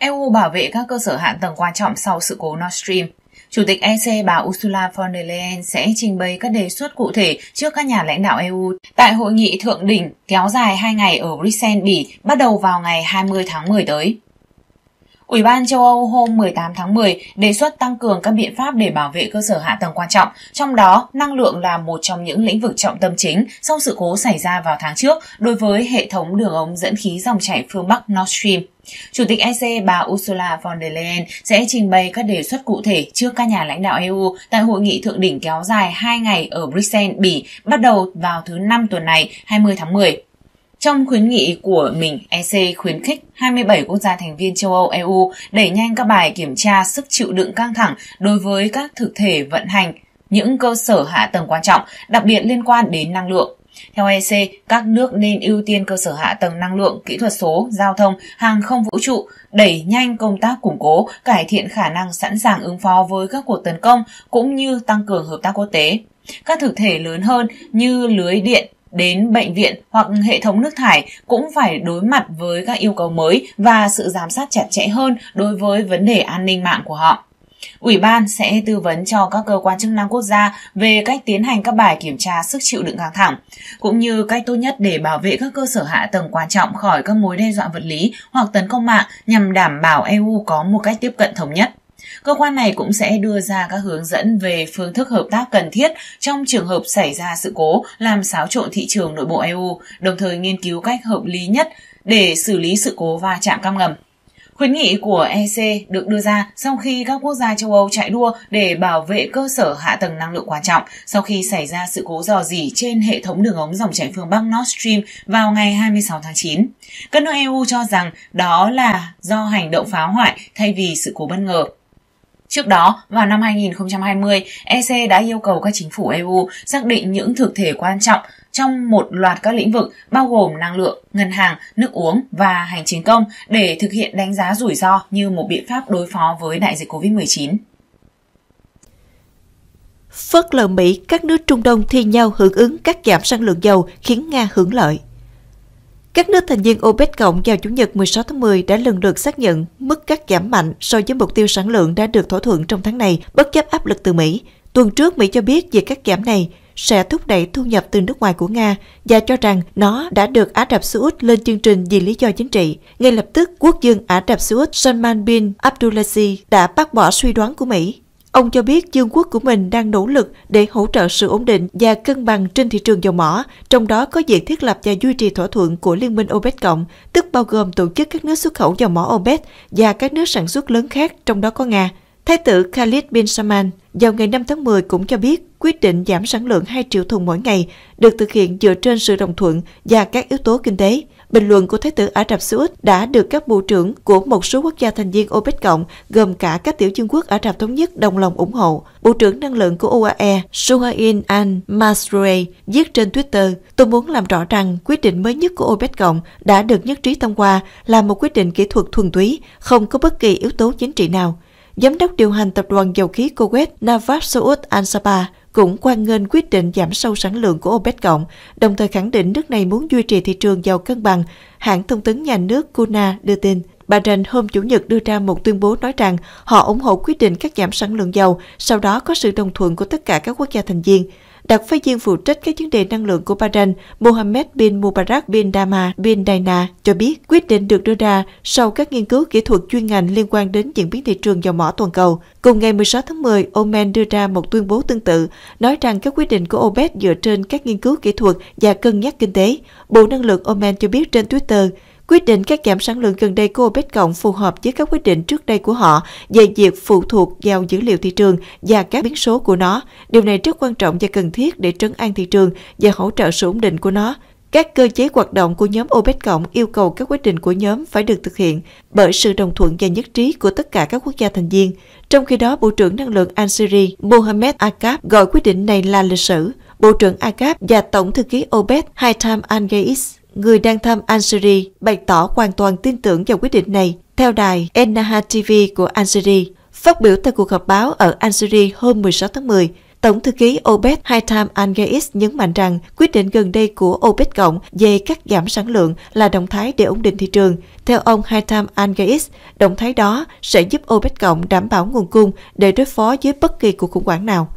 EU bảo vệ các cơ sở hạ tầng quan trọng sau sự cố Nord Stream. Chủ tịch EC bà Ursula von der Leyen sẽ trình bày các đề xuất cụ thể trước các nhà lãnh đạo EU tại hội nghị thượng đỉnh kéo dài 2 ngày ở Bruxelles, Bỉ, bắt đầu vào ngày 20 tháng 10 tới. Ủy ban châu Âu hôm 18 tháng 10 đề xuất tăng cường các biện pháp để bảo vệ cơ sở hạ tầng quan trọng, trong đó năng lượng là một trong những lĩnh vực trọng tâm chính sau sự cố xảy ra vào tháng trước đối với hệ thống đường ống dẫn khí dòng chảy phương Bắc Nord Stream. Chủ tịch EC bà Ursula von der Leyen sẽ trình bày các đề xuất cụ thể trước các nhà lãnh đạo EU tại hội nghị thượng đỉnh kéo dài 2 ngày ở Bruxelles, Bỉ, bắt đầu vào thứ Năm tuần này, 20 tháng 10. Trong khuyến nghị của mình, EC khuyến khích 27 quốc gia thành viên châu Âu EU đẩy nhanh các bài kiểm tra sức chịu đựng căng thẳng đối với các thực thể vận hành những cơ sở hạ tầng quan trọng, đặc biệt liên quan đến năng lượng. Theo EC, các nước nên ưu tiên cơ sở hạ tầng năng lượng, kỹ thuật số, giao thông, hàng không vũ trụ, đẩy nhanh công tác củng cố, cải thiện khả năng sẵn sàng ứng phó với các cuộc tấn công cũng như tăng cường hợp tác quốc tế. Các thực thể lớn hơn như lưới điện, đến bệnh viện hoặc hệ thống nước thải cũng phải đối mặt với các yêu cầu mới và sự giám sát chặt chẽ hơn đối với vấn đề an ninh mạng của họ. Ủy ban sẽ tư vấn cho các cơ quan chức năng quốc gia về cách tiến hành các bài kiểm tra sức chịu đựng căng thẳng, cũng như cách tốt nhất để bảo vệ các cơ sở hạ tầng quan trọng khỏi các mối đe dọa vật lý hoặc tấn công mạng nhằm đảm bảo EU có một cách tiếp cận thống nhất. Cơ quan này cũng sẽ đưa ra các hướng dẫn về phương thức hợp tác cần thiết trong trường hợp xảy ra sự cố làm xáo trộn thị trường nội bộ EU, đồng thời nghiên cứu cách hợp lý nhất để xử lý sự cố va chạm cam ngầm. Khuyến nghị của EC được đưa ra sau khi các quốc gia châu Âu chạy đua để bảo vệ cơ sở hạ tầng năng lượng quan trọng sau khi xảy ra sự cố dò dỉ trên hệ thống đường ống dòng chảy phương Bắc Nord Stream vào ngày 26 tháng 9. Các nước EU cho rằng đó là do hành động phá hoại thay vì sự cố bất ngờ. Trước đó, vào năm 2020, EC đã yêu cầu các chính phủ EU xác định những thực thể quan trọng trong một loạt các lĩnh vực bao gồm năng lượng, ngân hàng, nước uống và hành chính công để thực hiện đánh giá rủi ro như một biện pháp đối phó với đại dịch COVID-19. Phớt lờ Mỹ, các nước Trung Đông thi nhau hưởng ứng các giảm sản lượng dầu khiến Nga hưởng lợi. Các nước thành viên OPEC cộng vào Chủ nhật 16 tháng 10 đã lần lượt xác nhận mức cắt giảm mạnh so với mục tiêu sản lượng đã được thỏa thuận trong tháng này, bất chấp áp lực từ Mỹ. Tuần trước, Mỹ cho biết việc cắt giảm này sẽ thúc đẩy thu nhập từ nước ngoài của Nga và cho rằng nó đã được Ả Rập Xê Út lên chương trình vì lý do chính trị. Ngay lập tức, quốc dương Ả Rập Xê Út Salman bin Abdulaziz đã bác bỏ suy đoán của Mỹ Ông cho biết dương quốc của mình đang nỗ lực để hỗ trợ sự ổn định và cân bằng trên thị trường dầu mỏ, trong đó có việc thiết lập và duy trì thỏa thuận của Liên minh OPEC cộng, tức bao gồm tổ chức các nước xuất khẩu dầu mỏ OPEC và các nước sản xuất lớn khác, trong đó có Nga. Thái tử Khalid bin Salman vào ngày 5 tháng 10 cũng cho biết quyết định giảm sản lượng 2 triệu thùng mỗi ngày được thực hiện dựa trên sự đồng thuận và các yếu tố kinh tế. Bình luận của Thái tử Ả Rập Xê Út đã được các bộ trưởng của một số quốc gia thành viên OPEC cộng gồm cả các tiểu vương quốc Ả Rập Thống Nhất đồng lòng ủng hộ. Bộ trưởng năng lượng của UAE Suhail Al-Masroei viết trên Twitter, tôi muốn làm rõ rằng quyết định mới nhất của OPEC cộng đã được nhất trí thông qua là một quyết định kỹ thuật thuần túy, không có bất kỳ yếu tố chính trị nào. Giám đốc điều hành tập đoàn dầu khí Kuwait Nawaz Saud Al-Sabah cũng quan nghênh quyết định giảm sâu sản lượng của OPEC cộng, đồng thời khẳng định nước này muốn duy trì thị trường giàu cân bằng, hãng thông tấn nhà nước Kuna đưa tin. Bà Rành hôm Chủ nhật đưa ra một tuyên bố nói rằng họ ủng hộ quyết định cắt giảm sản lượng dầu, sau đó có sự đồng thuận của tất cả các quốc gia thành viên đặc phái viên phụ trách các vấn đề năng lượng của Bahrain Mohammed bin Mubarak bin Dama bin Daina cho biết quyết định được đưa ra sau các nghiên cứu kỹ thuật chuyên ngành liên quan đến diễn biến thị trường dầu mỏ toàn cầu. Cùng ngày 16 tháng 10, Oman đưa ra một tuyên bố tương tự, nói rằng các quyết định của OPEC dựa trên các nghiên cứu kỹ thuật và cân nhắc kinh tế. Bộ Năng lượng Oman cho biết trên Twitter, Quyết định các giảm sản lượng gần đây của OPEC cộng phù hợp với các quyết định trước đây của họ về việc phụ thuộc vào dữ liệu thị trường và các biến số của nó. Điều này rất quan trọng và cần thiết để trấn an thị trường và hỗ trợ sự ổn định của nó. Các cơ chế hoạt động của nhóm OPEC cộng yêu cầu các quyết định của nhóm phải được thực hiện bởi sự đồng thuận và nhất trí của tất cả các quốc gia thành viên. Trong khi đó, Bộ trưởng Năng lượng Algeria Mohamed Akab gọi quyết định này là lịch sử. Bộ trưởng Akab và Tổng thư ký OPEC Haitham al Người đang thăm Algeria bày tỏ hoàn toàn tin tưởng vào quyết định này, theo đài Ennaha TV của Algeria. Phát biểu tại cuộc họp báo ở Algeria hôm 16 tháng 10, Tổng thư ký OPEC Haitham Al-Gais nhấn mạnh rằng quyết định gần đây của OPEC cộng về cắt giảm sản lượng là động thái để ổn định thị trường. Theo ông Haitham Al-Gais, động thái đó sẽ giúp OPEC cộng đảm bảo nguồn cung để đối phó với bất kỳ cuộc khủng hoảng nào.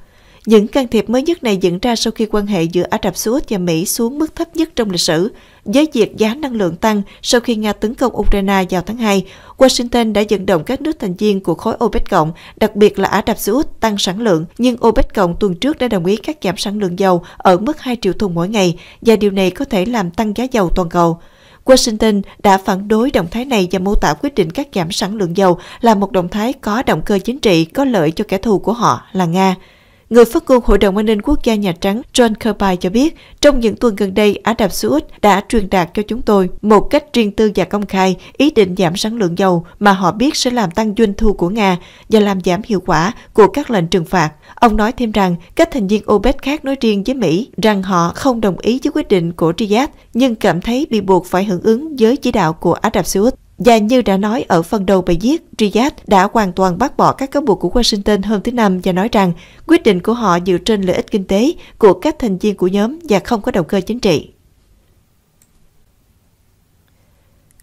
Những can thiệp mới nhất này diễn ra sau khi quan hệ giữa Ả Rập Xê Út và Mỹ xuống mức thấp nhất trong lịch sử. Với việc giá năng lượng tăng sau khi Nga tấn công Ukraine vào tháng 2, Washington đã dẫn động các nước thành viên của khối OPEC cộng, đặc biệt là Ả Rập Xê Út tăng sản lượng, nhưng OPEC cộng tuần trước đã đồng ý cắt giảm sản lượng dầu ở mức 2 triệu thùng mỗi ngày và điều này có thể làm tăng giá dầu toàn cầu. Washington đã phản đối động thái này và mô tả quyết định cắt giảm sản lượng dầu là một động thái có động cơ chính trị có lợi cho kẻ thù của họ là Nga. Người phát ngôn Hội đồng An ninh Quốc gia Nhà Trắng John Kirby cho biết, trong những tuần gần đây, Ả Rập Xê Út đã truyền đạt cho chúng tôi một cách riêng tư và công khai ý định giảm sản lượng dầu mà họ biết sẽ làm tăng doanh thu của Nga và làm giảm hiệu quả của các lệnh trừng phạt. Ông nói thêm rằng, các thành viên OPEC khác nói riêng với Mỹ rằng họ không đồng ý với quyết định của Riyadh, nhưng cảm thấy bị buộc phải hưởng ứng với chỉ đạo của Ả Rập Xê Út. Và như đã nói ở phần đầu bài viết, Riyadh đã hoàn toàn bác bỏ các cáo buộc của Washington hôm thứ Năm và nói rằng quyết định của họ dựa trên lợi ích kinh tế của các thành viên của nhóm và không có động cơ chính trị.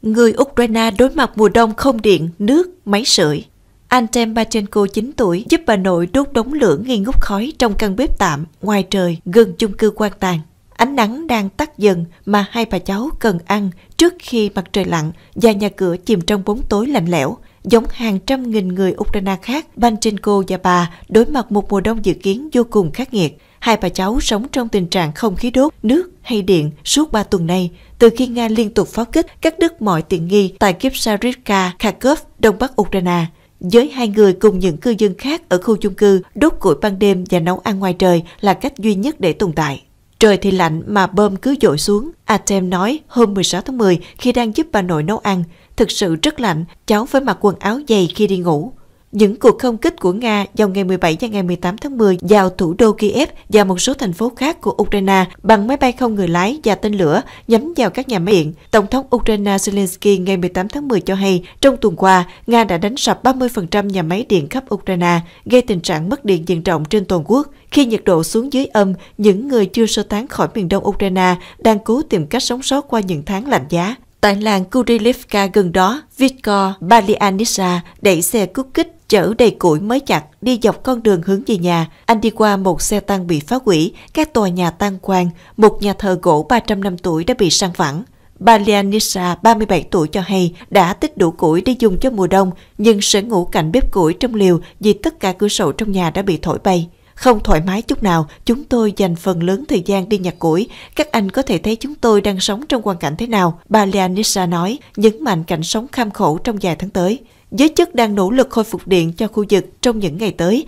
Người Ukraine đối mặt mùa đông không điện, nước, máy sưởi. Antem Bachenko 9 tuổi giúp bà nội đốt đống lửa nghi ngút khói trong căn bếp tạm ngoài trời gần chung cư quan tàn. Ánh nắng đang tắt dần mà hai bà cháu cần ăn trước khi mặt trời lặn và nhà cửa chìm trong bóng tối lạnh lẽo, giống hàng trăm nghìn người Ukraine khác, Banchenko và bà đối mặt một mùa đông dự kiến vô cùng khắc nghiệt. Hai bà cháu sống trong tình trạng không khí đốt, nước hay điện suốt ba tuần nay, từ khi Nga liên tục pháo kích các đứt mọi tiện nghi tại Kipsarivka, Kharkov, đông bắc Ukraine. Với hai người cùng những cư dân khác ở khu chung cư, đốt củi ban đêm và nấu ăn ngoài trời là cách duy nhất để tồn tại. Trời thì lạnh mà bơm cứ dội xuống. Atem nói hôm 16 tháng 10 khi đang giúp bà nội nấu ăn. Thực sự rất lạnh, cháu phải mặc quần áo dày khi đi ngủ. Những cuộc không kích của Nga vào ngày 17 và ngày 18 tháng 10 vào thủ đô Kiev và một số thành phố khác của Ukraine bằng máy bay không người lái và tên lửa nhắm vào các nhà máy điện. Tổng thống Ukraine Zelensky ngày 18 tháng 10 cho hay, trong tuần qua, Nga đã đánh sập 30% nhà máy điện khắp Ukraine, gây tình trạng mất điện diện rộng trên toàn quốc. Khi nhiệt độ xuống dưới âm, những người chưa sơ tán khỏi miền đông Ukraine đang cố tìm cách sống sót qua những tháng lạnh giá. Tại làng Kurilivka gần đó, Viktor Balianisa đẩy xe cút kích chở đầy củi mới chặt đi dọc con đường hướng về nhà. Anh đi qua một xe tăng bị phá hủy, các tòa nhà tan quang, một nhà thờ gỗ 300 năm tuổi đã bị sang phẳng. Bà Leonisa, 37 tuổi cho hay, đã tích đủ củi để dùng cho mùa đông, nhưng sẽ ngủ cạnh bếp củi trong liều vì tất cả cửa sổ trong nhà đã bị thổi bay. Không thoải mái chút nào, chúng tôi dành phần lớn thời gian đi nhặt củi. Các anh có thể thấy chúng tôi đang sống trong hoàn cảnh thế nào, bà Leonisa nói, nhấn mạnh cảnh sống kham khổ trong vài tháng tới giới chức đang nỗ lực khôi phục điện cho khu vực trong những ngày tới